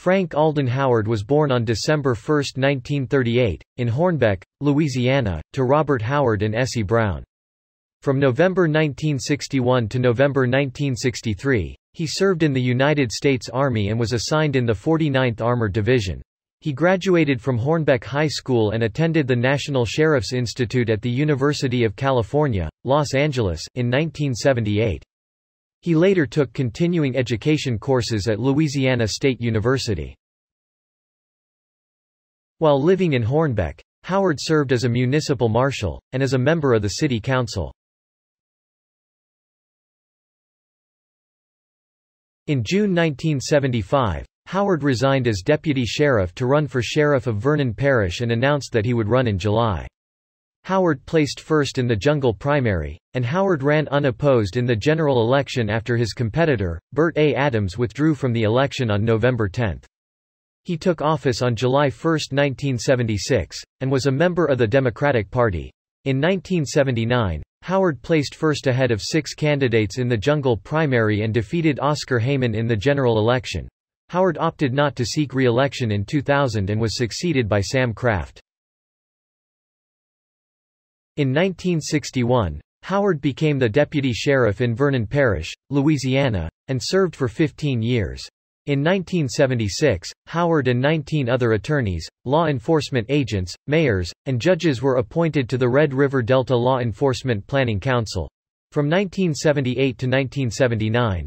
Frank Alden Howard was born on December 1, 1938, in Hornbeck, Louisiana, to Robert Howard and Essie Brown. From November 1961 to November 1963, he served in the United States Army and was assigned in the 49th Armored Division. He graduated from Hornbeck High School and attended the National Sheriff's Institute at the University of California, Los Angeles, in 1978. He later took continuing education courses at Louisiana State University. While living in Hornbeck, Howard served as a municipal marshal, and as a member of the city council. In June 1975, Howard resigned as deputy sheriff to run for sheriff of Vernon Parish and announced that he would run in July. Howard placed first in the jungle primary, and Howard ran unopposed in the general election after his competitor, Bert A. Adams withdrew from the election on November 10. He took office on July 1, 1976, and was a member of the Democratic Party. In 1979, Howard placed first ahead of six candidates in the jungle primary and defeated Oscar Hayman in the general election. Howard opted not to seek re-election in 2000 and was succeeded by Sam Kraft. In 1961, Howard became the deputy sheriff in Vernon Parish, Louisiana, and served for 15 years. In 1976, Howard and 19 other attorneys, law enforcement agents, mayors, and judges were appointed to the Red River Delta Law Enforcement Planning Council. From 1978 to 1979,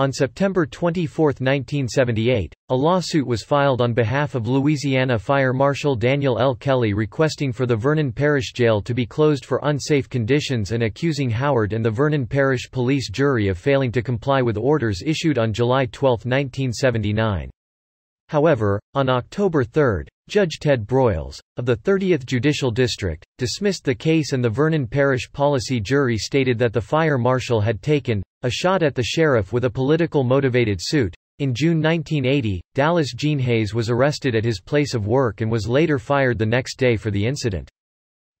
On September 24, 1978, a lawsuit was filed on behalf of Louisiana Fire Marshal Daniel L. Kelly requesting for the Vernon Parish Jail to be closed for unsafe conditions and accusing Howard and the Vernon Parish Police Jury of failing to comply with orders issued on July 12, 1979. However, on October 3, Judge Ted Broyles, of the 30th Judicial District, dismissed the case and the Vernon Parish Policy Jury stated that the fire marshal had taken, a shot at the sheriff with a political motivated suit. In June 1980, Dallas Gene Hayes was arrested at his place of work and was later fired the next day for the incident.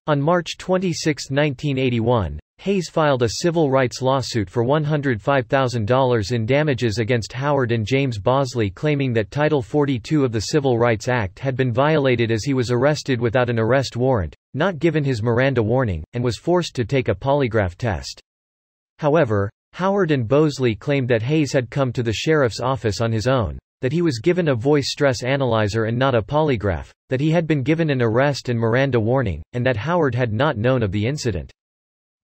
On March 26, 1981, Hayes filed a civil rights lawsuit for $105,000 in damages against Howard and James Bosley claiming that Title 42 of the Civil Rights Act had been violated as he was arrested without an arrest warrant, not given his Miranda warning, and was forced to take a polygraph test. However, Howard and Bosley claimed that Hayes had come to the sheriff's office on his own, that he was given a voice stress analyzer and not a polygraph, that he had been given an arrest and Miranda warning, and that Howard had not known of the incident.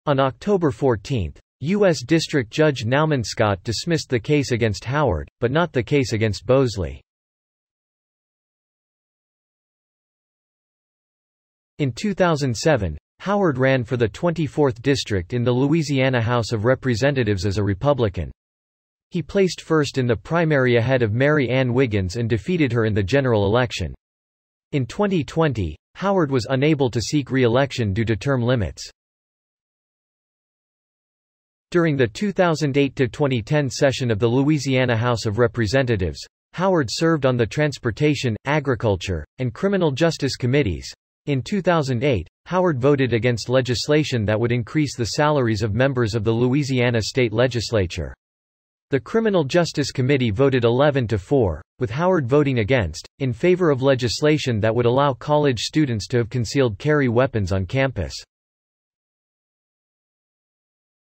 On October 14, U.S. District Judge Nauman Scott dismissed the case against Howard, but not the case against Bosley. In 2007, Howard ran for the 24th District in the Louisiana House of Representatives as a Republican. He placed first in the primary ahead of Mary Ann Wiggins and defeated her in the general election. In 2020, Howard was unable to seek re-election due to term limits. During the 2008-2010 session of the Louisiana House of Representatives, Howard served on the Transportation, Agriculture, and Criminal Justice Committees, in 2008, Howard voted against legislation that would increase the salaries of members of the Louisiana state legislature. The Criminal Justice Committee voted 11 to 4, with Howard voting against, in favor of legislation that would allow college students to have concealed carry weapons on campus.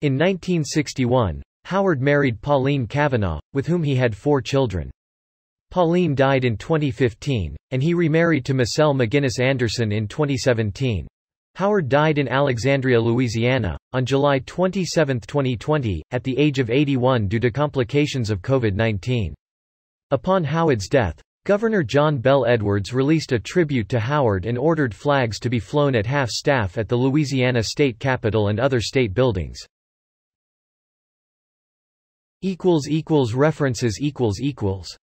In 1961, Howard married Pauline Kavanaugh, with whom he had four children. Pauline died in 2015, and he remarried to Michelle McGinnis Anderson in 2017. Howard died in Alexandria, Louisiana, on July 27, 2020, at the age of 81 due to complications of COVID-19. Upon Howard's death, Governor John Bell Edwards released a tribute to Howard and ordered flags to be flown at half-staff at the Louisiana State Capitol and other state buildings. References